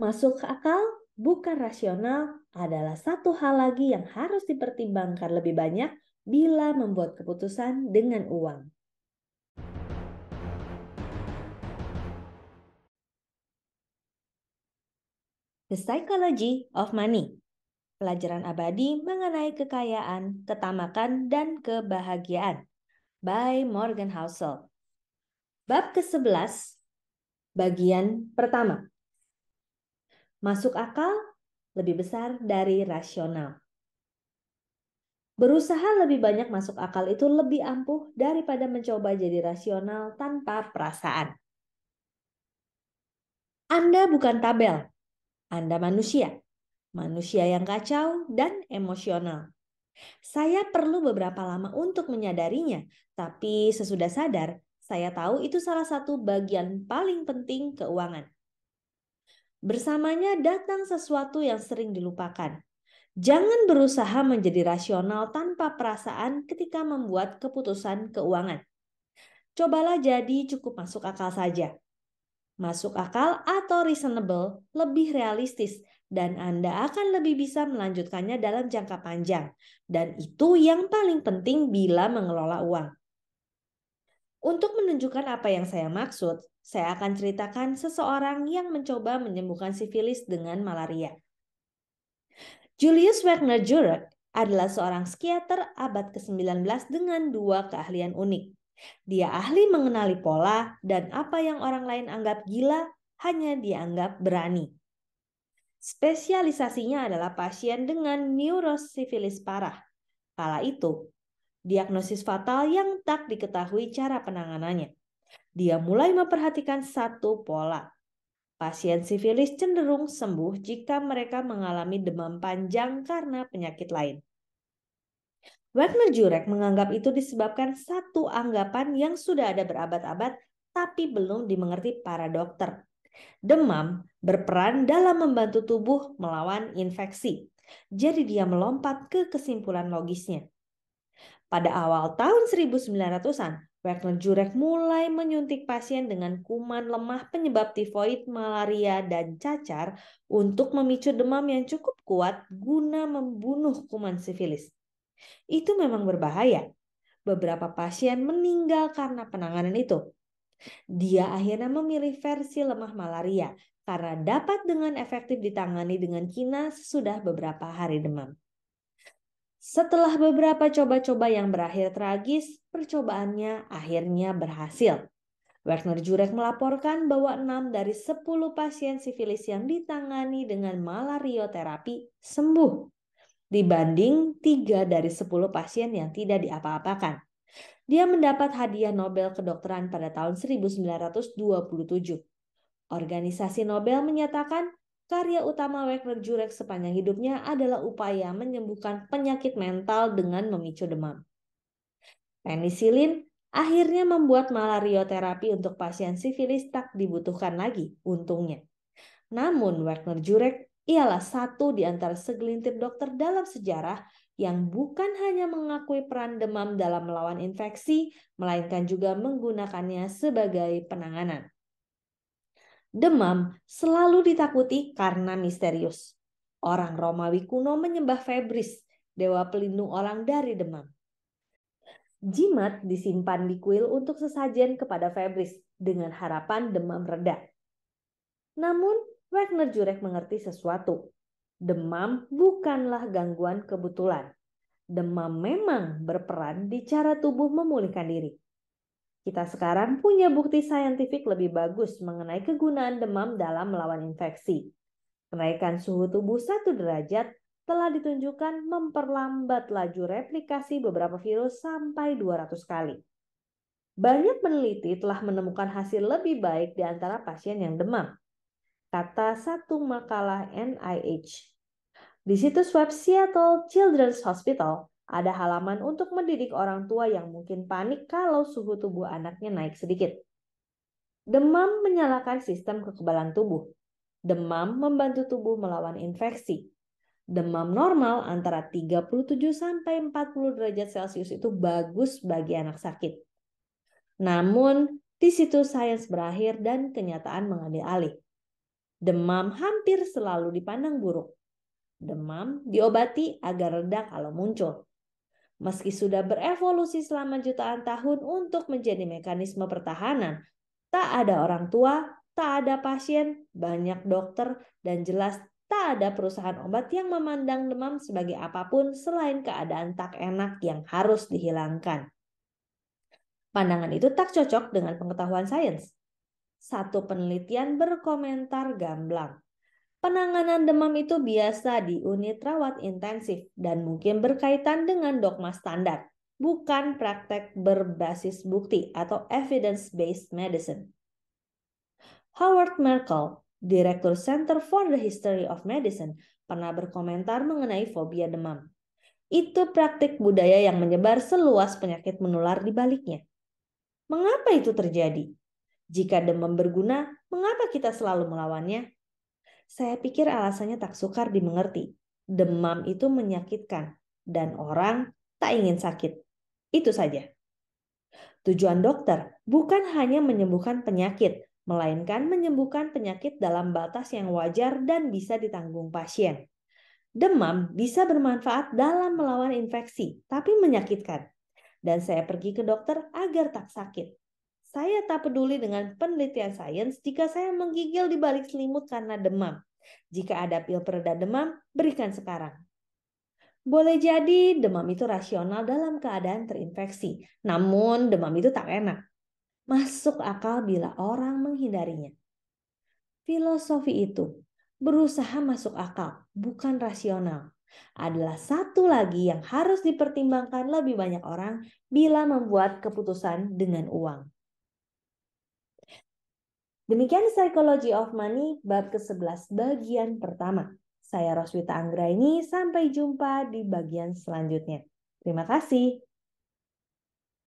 masuk ke akal, bukan rasional adalah satu hal lagi yang harus dipertimbangkan lebih banyak bila membuat keputusan dengan uang. The Psychology of Money Pelajaran abadi mengenai kekayaan, ketamakan, dan kebahagiaan by Morgan Housel Bab ke-11 Bagian pertama masuk akal lebih besar dari rasional. Berusaha lebih banyak masuk akal itu lebih ampuh daripada mencoba jadi rasional tanpa perasaan. Anda bukan tabel, Anda manusia. Manusia yang kacau dan emosional. Saya perlu beberapa lama untuk menyadarinya, tapi sesudah sadar, saya tahu itu salah satu bagian paling penting keuangan. Bersamanya datang sesuatu yang sering dilupakan. Jangan berusaha menjadi rasional tanpa perasaan ketika membuat keputusan keuangan. Cobalah jadi cukup masuk akal saja. Masuk akal atau reasonable lebih realistis dan Anda akan lebih bisa melanjutkannya dalam jangka panjang. Dan itu yang paling penting bila mengelola uang. Untuk menunjukkan apa yang saya maksud, saya akan ceritakan seseorang yang mencoba menyembuhkan sifilis dengan malaria. Julius Wagner Jurek adalah seorang psikiater abad ke-19 dengan dua keahlian unik. Dia ahli mengenali pola dan apa yang orang lain anggap gila hanya dianggap berani. Spesialisasinya adalah pasien dengan neurosifilis parah. Kala itu, diagnosis fatal yang tak diketahui cara penanganannya dia mulai memperhatikan satu pola. Pasien sifilis cenderung sembuh jika mereka mengalami demam panjang karena penyakit lain. Wagner Jurek menganggap itu disebabkan satu anggapan yang sudah ada berabad-abad tapi belum dimengerti para dokter. Demam berperan dalam membantu tubuh melawan infeksi. Jadi dia melompat ke kesimpulan logisnya. Pada awal tahun 1900-an, Wagner Jurek mulai menyuntik pasien dengan kuman lemah penyebab tifoid, malaria, dan cacar untuk memicu demam yang cukup kuat guna membunuh kuman sifilis. Itu memang berbahaya. Beberapa pasien meninggal karena penanganan itu. Dia akhirnya memilih versi lemah malaria karena dapat dengan efektif ditangani dengan kina sesudah beberapa hari demam. Setelah beberapa coba-coba yang berakhir tragis, percobaannya akhirnya berhasil. Wagner Jurek melaporkan bahwa 6 dari 10 pasien sifilis yang ditangani dengan malarioterapi sembuh dibanding 3 dari 10 pasien yang tidak diapa-apakan. Dia mendapat hadiah Nobel kedokteran pada tahun 1927. Organisasi Nobel menyatakan Karya utama Wagner Jurek sepanjang hidupnya adalah upaya menyembuhkan penyakit mental dengan memicu demam. Penisilin akhirnya membuat malaria terapi untuk pasien sifilis tak dibutuhkan lagi, untungnya. Namun Wagner Jurek ialah satu di antara segelintir dokter dalam sejarah yang bukan hanya mengakui peran demam dalam melawan infeksi, melainkan juga menggunakannya sebagai penanganan demam selalu ditakuti karena misterius. Orang Romawi kuno menyembah Febris, dewa pelindung orang dari demam. Jimat disimpan di kuil untuk sesajen kepada Febris dengan harapan demam reda. Namun, Wagner Jurek mengerti sesuatu. Demam bukanlah gangguan kebetulan. Demam memang berperan di cara tubuh memulihkan diri. Kita sekarang punya bukti saintifik lebih bagus mengenai kegunaan demam dalam melawan infeksi. Kenaikan suhu tubuh 1 derajat telah ditunjukkan memperlambat laju replikasi beberapa virus sampai 200 kali. Banyak peneliti telah menemukan hasil lebih baik di antara pasien yang demam, kata satu makalah NIH. Di situs web Seattle Children's Hospital, ada halaman untuk mendidik orang tua yang mungkin panik kalau suhu tubuh anaknya naik sedikit. Demam menyalakan sistem kekebalan tubuh. Demam membantu tubuh melawan infeksi. Demam normal antara 37 sampai 40 derajat Celcius itu bagus bagi anak sakit. Namun, di situ sains berakhir dan kenyataan mengambil alih. Demam hampir selalu dipandang buruk. Demam diobati agar reda kalau muncul meski sudah berevolusi selama jutaan tahun untuk menjadi mekanisme pertahanan. Tak ada orang tua, tak ada pasien, banyak dokter, dan jelas tak ada perusahaan obat yang memandang demam sebagai apapun selain keadaan tak enak yang harus dihilangkan. Pandangan itu tak cocok dengan pengetahuan sains. Satu penelitian berkomentar gamblang. Penanganan demam itu biasa di unit rawat intensif dan mungkin berkaitan dengan dogma standar, bukan praktek berbasis bukti atau evidence-based medicine. Howard Merkel, Direktur Center for the History of Medicine, pernah berkomentar mengenai fobia demam. Itu praktik budaya yang menyebar seluas penyakit menular di baliknya. Mengapa itu terjadi? Jika demam berguna, mengapa kita selalu melawannya? Saya pikir alasannya tak sukar dimengerti. Demam itu menyakitkan dan orang tak ingin sakit. Itu saja. Tujuan dokter bukan hanya menyembuhkan penyakit, melainkan menyembuhkan penyakit dalam batas yang wajar dan bisa ditanggung pasien. Demam bisa bermanfaat dalam melawan infeksi, tapi menyakitkan. Dan saya pergi ke dokter agar tak sakit. Saya tak peduli dengan penelitian sains jika saya menggigil di balik selimut karena demam. Jika ada pil pereda demam, berikan sekarang. Boleh jadi demam itu rasional dalam keadaan terinfeksi, namun demam itu tak enak. Masuk akal bila orang menghindarinya. Filosofi itu berusaha masuk akal, bukan rasional adalah satu lagi yang harus dipertimbangkan lebih banyak orang bila membuat keputusan dengan uang. Demikian Psychology of Money bab ke-11 bagian pertama. Saya Roswita Anggraini, sampai jumpa di bagian selanjutnya. Terima kasih.